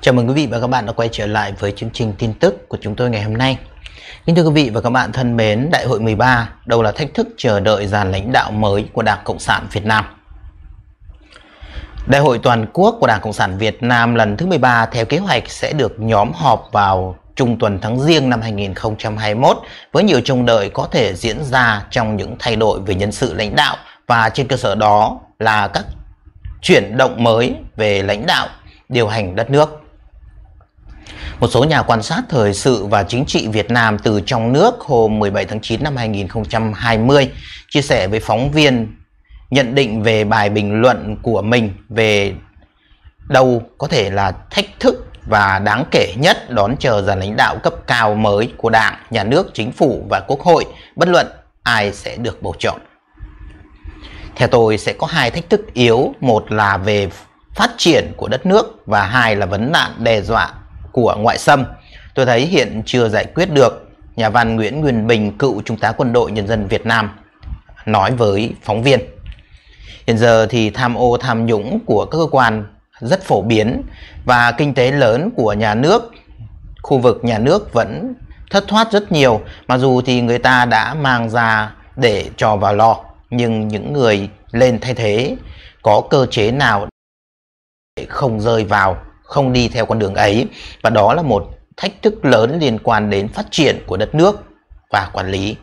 Chào mừng quý vị và các bạn đã quay trở lại với chương trình tin tức của chúng tôi ngày hôm nay. Kính thưa quý vị và các bạn thân mến, Đại hội 13 đâu là thách thức chờ đợi dàn lãnh đạo mới của Đảng Cộng sản Việt Nam. Đại hội toàn quốc của Đảng Cộng sản Việt Nam lần thứ 13 theo kế hoạch sẽ được nhóm họp vào trung tuần tháng riêng năm 2021 với nhiều trông đợi có thể diễn ra trong những thay đổi về nhân sự lãnh đạo và trên cơ sở đó là các chuyển động mới về lãnh đạo điều hành đất nước. Một số nhà quan sát thời sự và chính trị Việt Nam từ trong nước hôm 17 tháng 9 năm 2020 chia sẻ với phóng viên nhận định về bài bình luận của mình về đâu có thể là thách thức và đáng kể nhất đón chờ dàn lãnh đạo cấp cao mới của Đảng, Nhà nước, Chính phủ và Quốc hội, bất luận ai sẽ được bầu chọn. Theo tôi sẽ có hai thách thức yếu, một là về phát triển của đất nước và hai là vấn nạn đe dọa của ngoại xâm. Tôi thấy hiện chưa giải quyết được, nhà văn Nguyễn Nguyên Bình, cựu Trung tá Quân đội Nhân dân Việt Nam, nói với phóng viên. Hiện giờ thì tham ô tham nhũng của các cơ quan rất phổ biến và kinh tế lớn của nhà nước, khu vực nhà nước vẫn thất thoát rất nhiều, mặc dù thì người ta đã mang ra để cho vào lò, nhưng những người lên thay thế có cơ chế nào không rơi vào không đi theo con đường ấy và đó là một thách thức lớn liên quan đến phát triển của đất nước và quản lý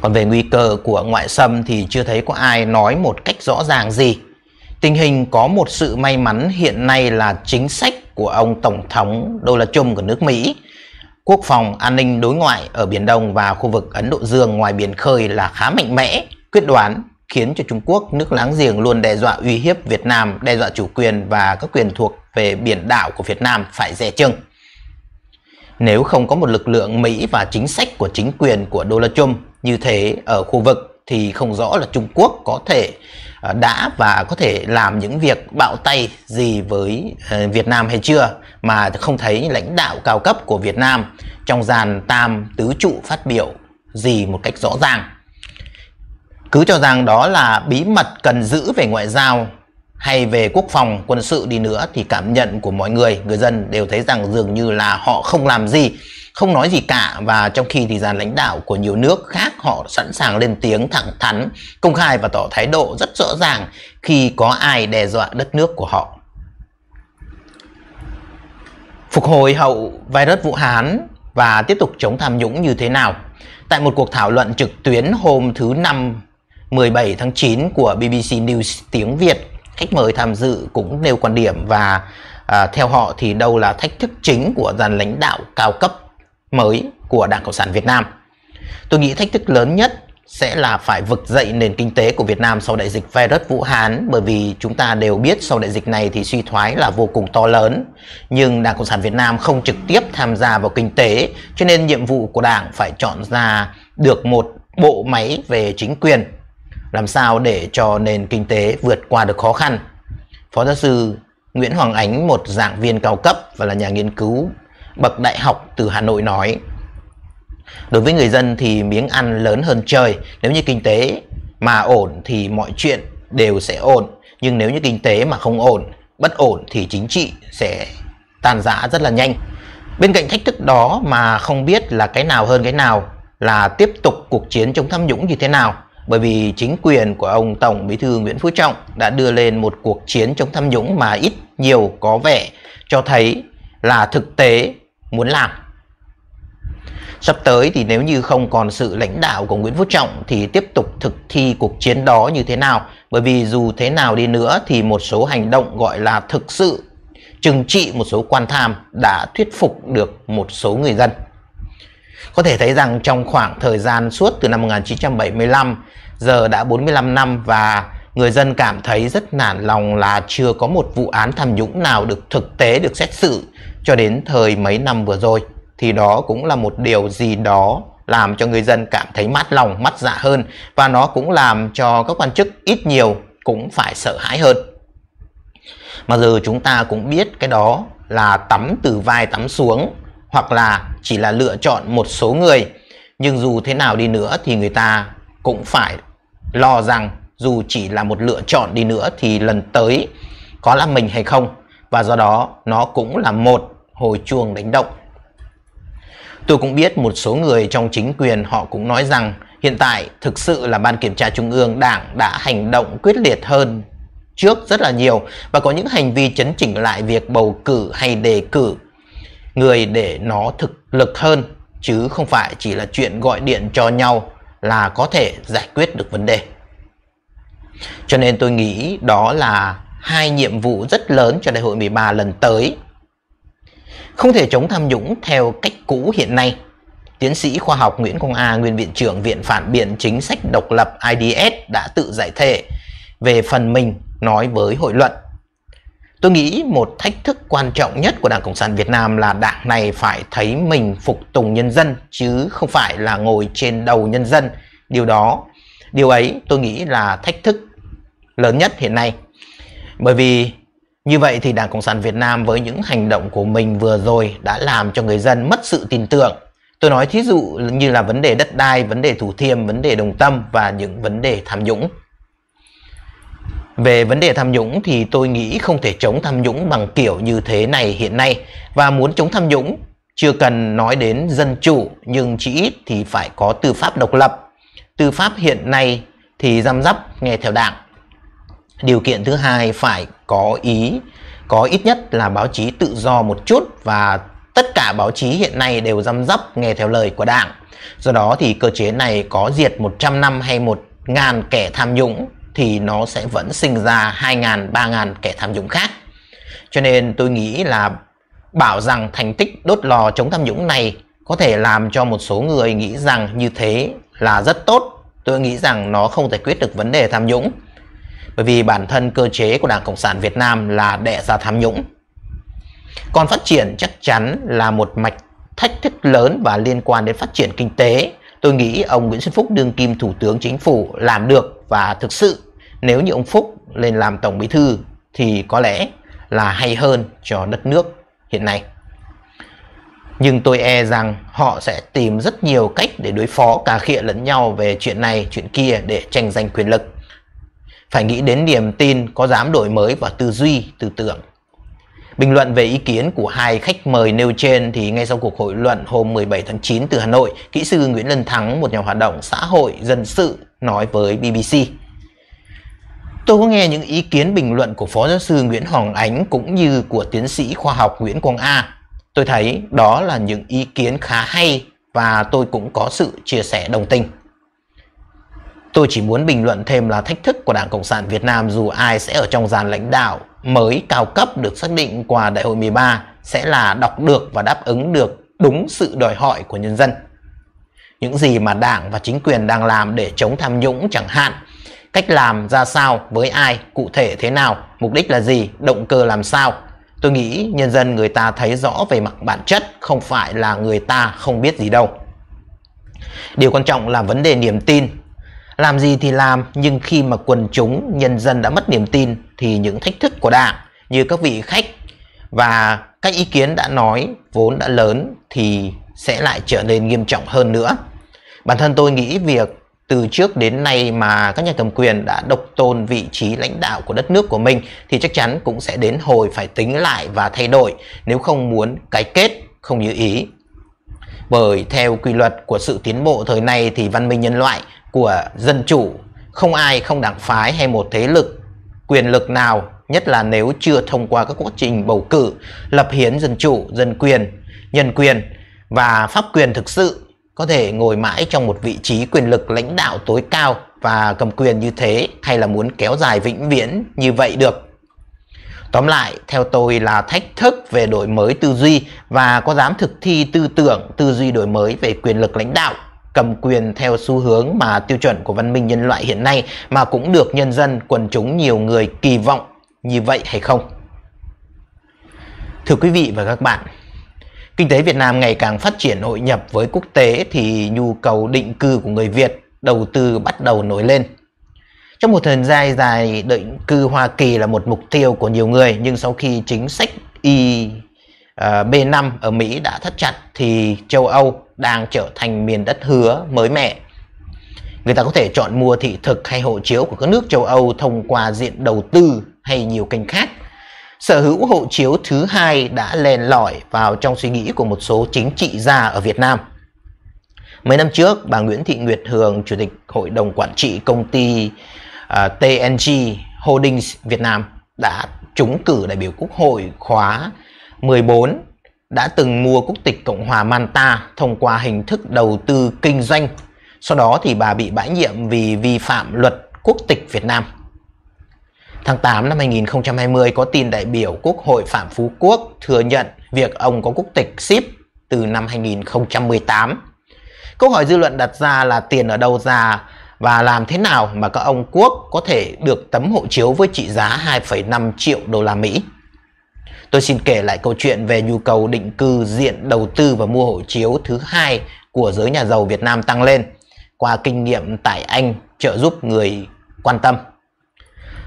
còn về nguy cơ của ngoại xâm thì chưa thấy có ai nói một cách rõ ràng gì tình hình có một sự may mắn hiện nay là chính sách của ông tổng thống đô la chung của nước mỹ quốc phòng an ninh đối ngoại ở biển đông và khu vực ấn độ dương ngoài biển khơi là khá mạnh mẽ quyết đoán khiến cho Trung Quốc, nước láng giềng luôn đe dọa uy hiếp Việt Nam, đe dọa chủ quyền và các quyền thuộc về biển đảo của Việt Nam phải dè chừng. Nếu không có một lực lượng Mỹ và chính sách của chính quyền của Donald Trump như thế ở khu vực thì không rõ là Trung Quốc có thể à, đã và có thể làm những việc bạo tay gì với ờ, Việt Nam hay chưa mà không thấy lãnh đạo cao cấp của Việt Nam trong dàn tam tứ trụ phát biểu gì một cách rõ ràng cứ cho rằng đó là bí mật cần giữ về ngoại giao hay về quốc phòng quân sự đi nữa thì cảm nhận của mọi người người dân đều thấy rằng dường như là họ không làm gì không nói gì cả và trong khi thì dàn lãnh đạo của nhiều nước khác họ sẵn sàng lên tiếng thẳng thắn công khai và tỏ thái độ rất rõ ràng khi có ai đe dọa đất nước của họ phục hồi hậu virus vũ hán và tiếp tục chống tham nhũng như thế nào tại một cuộc thảo luận trực tuyến hôm thứ năm 17 tháng 9 của BBC News tiếng Việt. Khách mời tham dự cũng nêu quan điểm và à, theo họ thì đâu là thách thức chính của dàn lãnh đạo cao cấp mới của Đảng Cộng sản Việt Nam. Tôi nghĩ thách thức lớn nhất sẽ là phải vực dậy nền kinh tế của Việt Nam sau đại dịch virus Vũ Hán bởi vì chúng ta đều biết sau đại dịch này thì suy thoái là vô cùng to lớn nhưng Đảng Cộng sản Việt Nam không trực tiếp tham gia vào kinh tế cho nên nhiệm vụ của Đảng phải chọn ra được một bộ máy về chính quyền làm sao để cho nền kinh tế vượt qua được khó khăn. Phó giáo sư Nguyễn Hoàng Ánh, một giảng viên cao cấp và là nhà nghiên cứu bậc đại học từ Hà Nội nói Đối với người dân thì miếng ăn lớn hơn trời Nếu như kinh tế mà ổn thì mọi chuyện đều sẽ ổn Nhưng nếu như kinh tế mà không ổn, bất ổn thì chính trị sẽ tan rã rất là nhanh Bên cạnh thách thức đó mà không biết là cái nào hơn cái nào Là tiếp tục cuộc chiến chống tham nhũng như thế nào bởi vì chính quyền của ông Tổng Bí thư Nguyễn Phú Trọng đã đưa lên một cuộc chiến chống tham nhũng mà ít nhiều có vẻ cho thấy là thực tế muốn làm. Sắp tới thì nếu như không còn sự lãnh đạo của Nguyễn Phú Trọng thì tiếp tục thực thi cuộc chiến đó như thế nào? Bởi vì dù thế nào đi nữa thì một số hành động gọi là thực sự trừng trị một số quan tham đã thuyết phục được một số người dân. Có thể thấy rằng trong khoảng thời gian suốt từ năm 1975 giờ đã 45 năm và người dân cảm thấy rất nản lòng là chưa có một vụ án tham nhũng nào được thực tế được xét xử cho đến thời mấy năm vừa rồi thì đó cũng là một điều gì đó làm cho người dân cảm thấy mát lòng, mắt dạ hơn và nó cũng làm cho các quan chức ít nhiều cũng phải sợ hãi hơn. Mà giờ chúng ta cũng biết cái đó là tắm từ vai tắm xuống hoặc là chỉ là lựa chọn một số người nhưng dù thế nào đi nữa thì người ta cũng phải lo rằng dù chỉ là một lựa chọn đi nữa thì lần tới có là mình hay không và do đó nó cũng là một hồi chuông đánh động. Tôi cũng biết một số người trong chính quyền họ cũng nói rằng hiện tại thực sự là Ban Kiểm tra Trung ương Đảng đã hành động quyết liệt hơn trước rất là nhiều và có những hành vi chấn chỉnh lại việc bầu cử hay đề cử người để nó thực lực hơn chứ không phải chỉ là chuyện gọi điện cho nhau là có thể giải quyết được vấn đề cho nên tôi nghĩ đó là hai nhiệm vụ rất lớn cho đại hội 13 lần tới không thể chống tham nhũng theo cách cũ hiện nay Tiến sĩ khoa học Nguyễn Công A, nguyên viện trưởng Viện Phản biện Chính sách Độc lập IDS đã tự giải thể về phần mình nói với hội luận Tôi nghĩ một thách thức quan trọng nhất của Đảng Cộng sản Việt Nam là đảng này phải thấy mình phục tùng nhân dân chứ không phải là ngồi trên đầu nhân dân. Điều đó, điều ấy tôi nghĩ là thách thức lớn nhất hiện nay. Bởi vì như vậy thì Đảng Cộng sản Việt Nam với những hành động của mình vừa rồi đã làm cho người dân mất sự tin tưởng. Tôi nói thí dụ như là vấn đề đất đai, vấn đề thủ thiêm, vấn đề đồng tâm và những vấn đề tham nhũng. Về vấn đề tham nhũng thì tôi nghĩ không thể chống tham nhũng bằng kiểu như thế này hiện nay và muốn chống tham nhũng chưa cần nói đến dân chủ nhưng chỉ ít thì phải có tư pháp độc lập. Tư pháp hiện nay thì giam giáp nghe theo đảng. Điều kiện thứ hai phải có ý có ít nhất là báo chí tự do một chút và tất cả báo chí hiện nay đều giam giáp nghe theo lời của đảng. Do đó thì cơ chế này có diệt 100 năm hay 1 ngàn kẻ tham nhũng thì nó sẽ vẫn sinh ra 2.000, 3.000 kẻ tham nhũng khác. Cho nên tôi nghĩ là bảo rằng thành tích đốt lò chống tham nhũng này có thể làm cho một số người nghĩ rằng như thế là rất tốt. Tôi nghĩ rằng nó không giải quyết được vấn đề tham nhũng. Bởi vì bản thân cơ chế của Đảng Cộng sản Việt Nam là đẻ ra tham nhũng. Còn phát triển chắc chắn là một mạch thách thức lớn và liên quan đến phát triển kinh tế. Tôi nghĩ ông Nguyễn Xuân Phúc đương kim Thủ tướng Chính phủ làm được và thực sự nếu như ông Phúc lên làm tổng bí thư thì có lẽ là hay hơn cho đất nước hiện nay. Nhưng tôi e rằng họ sẽ tìm rất nhiều cách để đối phó cà khịa lẫn nhau về chuyện này, chuyện kia để tranh giành quyền lực. Phải nghĩ đến niềm tin có dám đổi mới và tư duy, tư tưởng. Bình luận về ý kiến của hai khách mời nêu trên thì ngay sau cuộc hội luận hôm 17 tháng 9 từ Hà Nội, kỹ sư Nguyễn Lân Thắng, một nhà hoạt động xã hội dân sự, nói với BBC. Tôi có nghe những ý kiến bình luận của Phó Giáo sư Nguyễn Hoàng Ánh cũng như của Tiến sĩ khoa học Nguyễn Quang A. Tôi thấy đó là những ý kiến khá hay và tôi cũng có sự chia sẻ đồng tình. Tôi chỉ muốn bình luận thêm là thách thức của Đảng Cộng sản Việt Nam dù ai sẽ ở trong gian lãnh đạo mới cao cấp được xác định qua Đại hội 13 sẽ là đọc được và đáp ứng được đúng sự đòi hỏi của nhân dân. Những gì mà Đảng và chính quyền đang làm để chống tham nhũng chẳng hạn, cách làm ra sao, với ai, cụ thể thế nào, mục đích là gì, động cơ làm sao. Tôi nghĩ nhân dân người ta thấy rõ về mặt bản chất không phải là người ta không biết gì đâu. Điều quan trọng là vấn đề niềm tin làm gì thì làm, nhưng khi mà quần chúng, nhân dân đã mất niềm tin thì những thách thức của đảng như các vị khách và các ý kiến đã nói vốn đã lớn thì sẽ lại trở nên nghiêm trọng hơn nữa. Bản thân tôi nghĩ việc từ trước đến nay mà các nhà cầm quyền đã độc tôn vị trí lãnh đạo của đất nước của mình thì chắc chắn cũng sẽ đến hồi phải tính lại và thay đổi nếu không muốn cái kết không như ý. Bởi theo quy luật của sự tiến bộ thời nay thì văn minh nhân loại của dân chủ, không ai không đảng phái hay một thế lực quyền lực nào, nhất là nếu chưa thông qua các quá trình bầu cử, lập hiến dân chủ, dân quyền, nhân quyền và pháp quyền thực sự có thể ngồi mãi trong một vị trí quyền lực lãnh đạo tối cao và cầm quyền như thế hay là muốn kéo dài vĩnh viễn như vậy được. Tóm lại, theo tôi là thách thức về đổi mới tư duy và có dám thực thi tư tưởng tư duy đổi mới về quyền lực lãnh đạo cầm quyền theo xu hướng mà tiêu chuẩn của văn minh nhân loại hiện nay mà cũng được nhân dân quần chúng nhiều người kỳ vọng như vậy hay không? Thưa quý vị và các bạn, kinh tế Việt Nam ngày càng phát triển hội nhập với quốc tế thì nhu cầu định cư của người Việt đầu tư bắt đầu nổi lên. Trong một thời gian dài, định cư Hoa Kỳ là một mục tiêu của nhiều người nhưng sau khi chính sách y Ờ, B5 ở Mỹ đã thắt chặt thì châu Âu đang trở thành miền đất hứa mới mẻ. Người ta có thể chọn mua thị thực hay hộ chiếu của các nước châu Âu thông qua diện đầu tư hay nhiều kênh khác. Sở hữu hộ chiếu thứ hai đã lèn lỏi vào trong suy nghĩ của một số chính trị gia ở Việt Nam. Mấy năm trước, bà Nguyễn Thị Nguyệt Hường, Chủ tịch Hội đồng Quản trị công ty uh, à, TNG Holdings Việt Nam đã trúng cử đại biểu Quốc hội khóa 14 đã từng mua quốc tịch Cộng hòa Manta thông qua hình thức đầu tư kinh doanh. Sau đó thì bà bị bãi nhiệm vì vi phạm luật quốc tịch Việt Nam. Tháng 8 năm 2020 có tin đại biểu Quốc hội Phạm Phú Quốc thừa nhận việc ông có quốc tịch ship từ năm 2018. Câu hỏi dư luận đặt ra là tiền ở đâu ra và làm thế nào mà các ông Quốc có thể được tấm hộ chiếu với trị giá 2,5 triệu đô la Mỹ. Tôi xin kể lại câu chuyện về nhu cầu định cư diện đầu tư và mua hộ chiếu thứ hai của giới nhà giàu Việt Nam tăng lên qua kinh nghiệm tại Anh trợ giúp người quan tâm.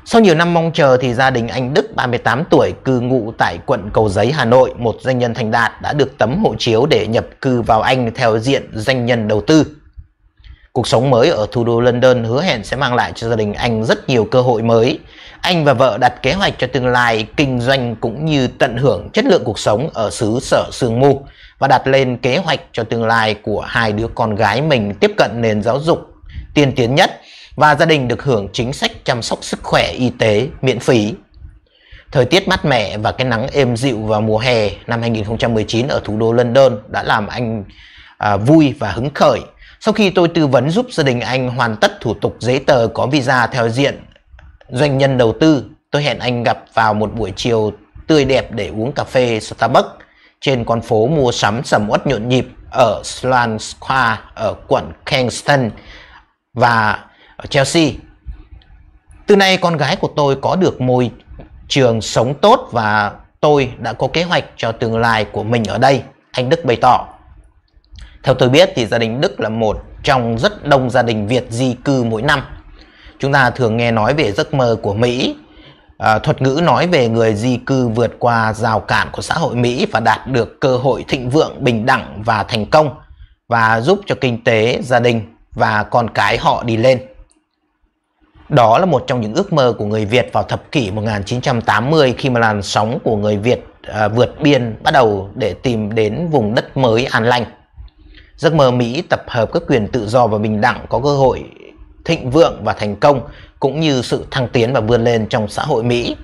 Sau nhiều năm mong chờ thì gia đình anh Đức 38 tuổi cư ngụ tại quận Cầu Giấy Hà Nội, một doanh nhân thành đạt đã được tấm hộ chiếu để nhập cư vào Anh theo diện doanh nhân đầu tư. Cuộc sống mới ở thủ đô London hứa hẹn sẽ mang lại cho gia đình anh rất nhiều cơ hội mới. Anh và vợ đặt kế hoạch cho tương lai kinh doanh cũng như tận hưởng chất lượng cuộc sống ở xứ sở sương mù và đặt lên kế hoạch cho tương lai của hai đứa con gái mình tiếp cận nền giáo dục tiên tiến nhất và gia đình được hưởng chính sách chăm sóc sức khỏe y tế miễn phí. Thời tiết mát mẻ và cái nắng êm dịu vào mùa hè năm 2019 ở thủ đô London đã làm anh à, vui và hứng khởi sau khi tôi tư vấn giúp gia đình anh hoàn tất thủ tục giấy tờ có visa theo diện doanh nhân đầu tư, tôi hẹn anh gặp vào một buổi chiều tươi đẹp để uống cà phê Starbucks trên con phố mua sắm sầm uất nhộn nhịp ở Sloan Square ở quận Kingston và ở Chelsea. Từ nay con gái của tôi có được môi trường sống tốt và tôi đã có kế hoạch cho tương lai của mình ở đây, anh Đức bày tỏ. Theo tôi biết thì gia đình Đức là một trong rất đông gia đình Việt di cư mỗi năm. Chúng ta thường nghe nói về giấc mơ của Mỹ, à, thuật ngữ nói về người di cư vượt qua rào cản của xã hội Mỹ và đạt được cơ hội thịnh vượng, bình đẳng và thành công và giúp cho kinh tế, gia đình và con cái họ đi lên. Đó là một trong những ước mơ của người Việt vào thập kỷ 1980 khi mà làn sóng của người Việt à, vượt biên bắt đầu để tìm đến vùng đất mới an lành. Giấc mơ Mỹ tập hợp các quyền tự do và bình đẳng có cơ hội thịnh vượng và thành công cũng như sự thăng tiến và vươn lên trong xã hội Mỹ.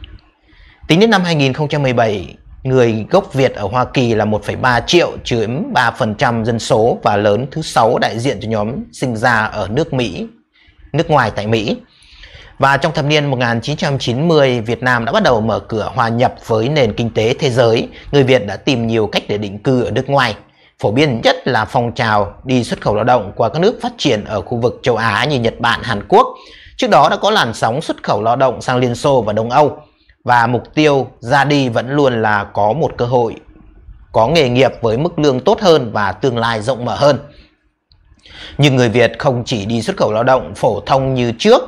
Tính đến năm 2017, người gốc Việt ở Hoa Kỳ là 1,3 triệu chiếm 3% dân số và lớn thứ 6 đại diện cho nhóm sinh ra ở nước Mỹ, nước ngoài tại Mỹ. Và trong thập niên 1990, Việt Nam đã bắt đầu mở cửa hòa nhập với nền kinh tế thế giới. Người Việt đã tìm nhiều cách để định cư ở nước ngoài. Phổ biến nhất là phong trào đi xuất khẩu lao động qua các nước phát triển ở khu vực châu Á như Nhật Bản, Hàn Quốc. Trước đó đã có làn sóng xuất khẩu lao động sang Liên Xô và Đông Âu và mục tiêu ra đi vẫn luôn là có một cơ hội có nghề nghiệp với mức lương tốt hơn và tương lai rộng mở hơn. Nhưng người Việt không chỉ đi xuất khẩu lao động phổ thông như trước,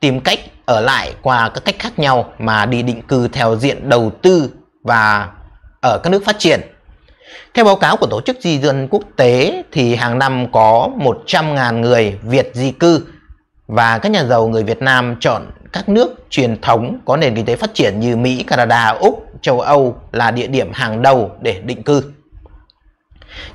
tìm cách ở lại qua các cách khác nhau mà đi định cư theo diện đầu tư và ở các nước phát triển theo báo cáo của Tổ chức Di dân Quốc tế thì hàng năm có 100.000 người Việt di cư và các nhà giàu người Việt Nam chọn các nước truyền thống có nền kinh tế phát triển như Mỹ, Canada, Úc, châu Âu là địa điểm hàng đầu để định cư.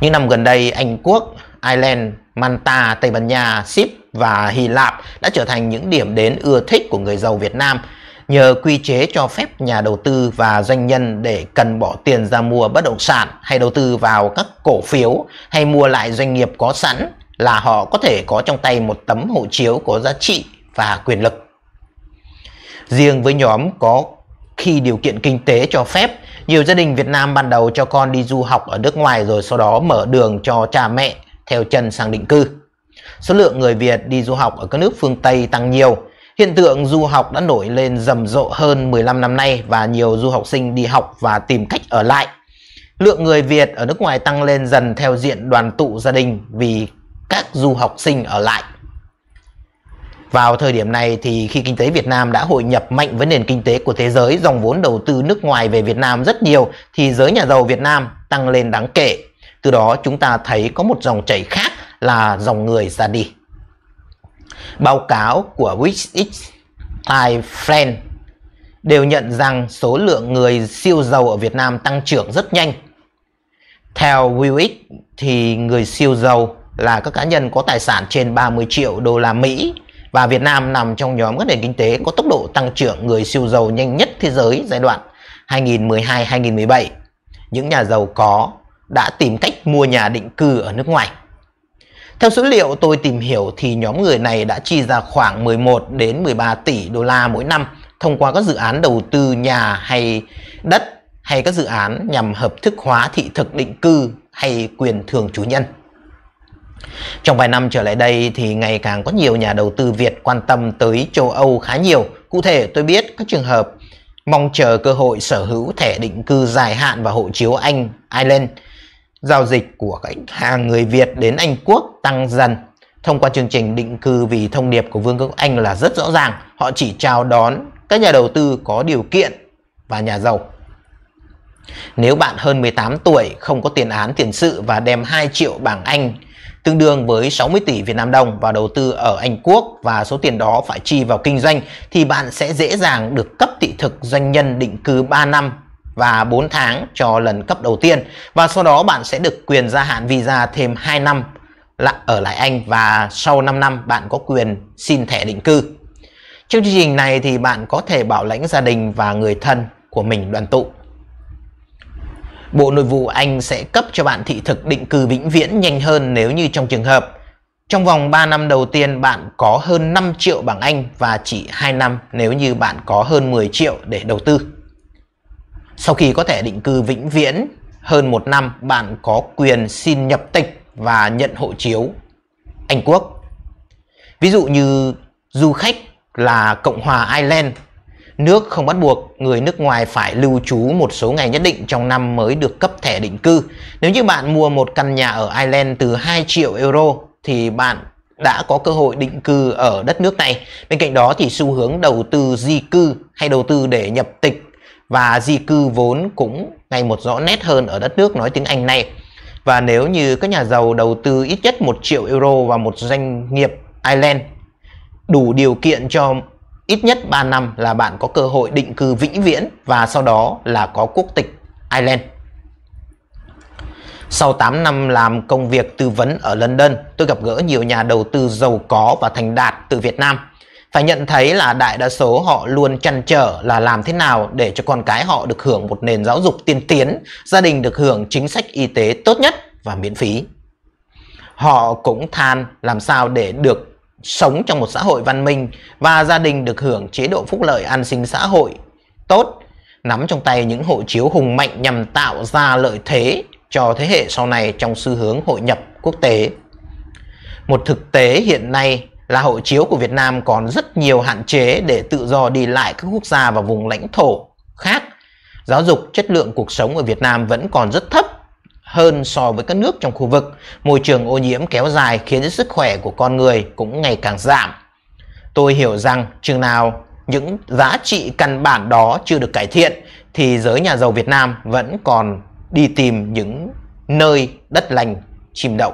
Những năm gần đây, Anh Quốc, Ireland, Malta, Tây Ban Nha, Ship và Hy Lạp đã trở thành những điểm đến ưa thích của người giàu Việt Nam nhờ quy chế cho phép nhà đầu tư và doanh nhân để cần bỏ tiền ra mua bất động sản hay đầu tư vào các cổ phiếu hay mua lại doanh nghiệp có sẵn là họ có thể có trong tay một tấm hộ chiếu có giá trị và quyền lực. Riêng với nhóm có khi điều kiện kinh tế cho phép, nhiều gia đình Việt Nam ban đầu cho con đi du học ở nước ngoài rồi sau đó mở đường cho cha mẹ theo chân sang định cư. Số lượng người Việt đi du học ở các nước phương Tây tăng nhiều, Hiện tượng du học đã nổi lên rầm rộ hơn 15 năm nay và nhiều du học sinh đi học và tìm cách ở lại. Lượng người Việt ở nước ngoài tăng lên dần theo diện đoàn tụ gia đình vì các du học sinh ở lại. Vào thời điểm này thì khi kinh tế Việt Nam đã hội nhập mạnh với nền kinh tế của thế giới, dòng vốn đầu tư nước ngoài về Việt Nam rất nhiều thì giới nhà giàu Việt Nam tăng lên đáng kể. Từ đó chúng ta thấy có một dòng chảy khác là dòng người ra đi. Báo cáo của WikiLeaks, Time Friend đều nhận rằng số lượng người siêu giàu ở Việt Nam tăng trưởng rất nhanh. Theo Wikileaks thì người siêu giàu là các cá nhân có tài sản trên 30 triệu đô la Mỹ và Việt Nam nằm trong nhóm các nền kinh tế có tốc độ tăng trưởng người siêu giàu nhanh nhất thế giới giai đoạn 2012-2017. Những nhà giàu có đã tìm cách mua nhà định cư ở nước ngoài. Theo số liệu tôi tìm hiểu thì nhóm người này đã chi ra khoảng 11 đến 13 tỷ đô la mỗi năm thông qua các dự án đầu tư nhà hay đất hay các dự án nhằm hợp thức hóa thị thực định cư hay quyền thường trú nhân. Trong vài năm trở lại đây thì ngày càng có nhiều nhà đầu tư Việt quan tâm tới châu Âu khá nhiều. Cụ thể tôi biết các trường hợp mong chờ cơ hội sở hữu thẻ định cư dài hạn và hộ chiếu Anh, Ireland – Giao dịch của khách hàng người Việt đến Anh Quốc tăng dần. Thông qua chương trình định cư vì thông điệp của Vương quốc Anh là rất rõ ràng. Họ chỉ chào đón các nhà đầu tư có điều kiện và nhà giàu. Nếu bạn hơn 18 tuổi, không có tiền án tiền sự và đem 2 triệu bảng Anh tương đương với 60 tỷ Việt Nam đồng vào đầu tư ở Anh Quốc và số tiền đó phải chi vào kinh doanh thì bạn sẽ dễ dàng được cấp thị thực doanh nhân định cư 3 năm và 4 tháng cho lần cấp đầu tiên và sau đó bạn sẽ được quyền gia hạn visa thêm 2 năm ở lại Anh và sau 5 năm bạn có quyền xin thẻ định cư. Trong chương trình này thì bạn có thể bảo lãnh gia đình và người thân của mình đoàn tụ. Bộ Nội vụ Anh sẽ cấp cho bạn thị thực định cư vĩnh viễn nhanh hơn nếu như trong trường hợp trong vòng 3 năm đầu tiên bạn có hơn 5 triệu bảng Anh và chỉ 2 năm nếu như bạn có hơn 10 triệu để đầu tư. Sau khi có thẻ định cư vĩnh viễn hơn một năm, bạn có quyền xin nhập tịch và nhận hộ chiếu Anh Quốc. Ví dụ như du khách là Cộng hòa Ireland, nước không bắt buộc người nước ngoài phải lưu trú một số ngày nhất định trong năm mới được cấp thẻ định cư. Nếu như bạn mua một căn nhà ở Ireland từ 2 triệu euro thì bạn đã có cơ hội định cư ở đất nước này. Bên cạnh đó thì xu hướng đầu tư di cư hay đầu tư để nhập tịch và di cư vốn cũng ngày một rõ nét hơn ở đất nước nói tiếng Anh này. Và nếu như các nhà giàu đầu tư ít nhất 1 triệu euro vào một doanh nghiệp Ireland đủ điều kiện cho ít nhất 3 năm là bạn có cơ hội định cư vĩnh viễn và sau đó là có quốc tịch Ireland. Sau 8 năm làm công việc tư vấn ở London, tôi gặp gỡ nhiều nhà đầu tư giàu có và thành đạt từ Việt Nam – phải nhận thấy là đại đa số họ luôn chăn trở là làm thế nào để cho con cái họ được hưởng một nền giáo dục tiên tiến, gia đình được hưởng chính sách y tế tốt nhất và miễn phí. Họ cũng than làm sao để được sống trong một xã hội văn minh và gia đình được hưởng chế độ phúc lợi an sinh xã hội tốt, nắm trong tay những hộ chiếu hùng mạnh nhằm tạo ra lợi thế cho thế hệ sau này trong xu hướng hội nhập quốc tế. Một thực tế hiện nay là hộ chiếu của Việt Nam còn rất nhiều hạn chế để tự do đi lại các quốc gia và vùng lãnh thổ khác. Giáo dục chất lượng cuộc sống ở Việt Nam vẫn còn rất thấp hơn so với các nước trong khu vực. Môi trường ô nhiễm kéo dài khiến sức khỏe của con người cũng ngày càng giảm. Tôi hiểu rằng chừng nào những giá trị căn bản đó chưa được cải thiện thì giới nhà giàu Việt Nam vẫn còn đi tìm những nơi đất lành chìm đậu.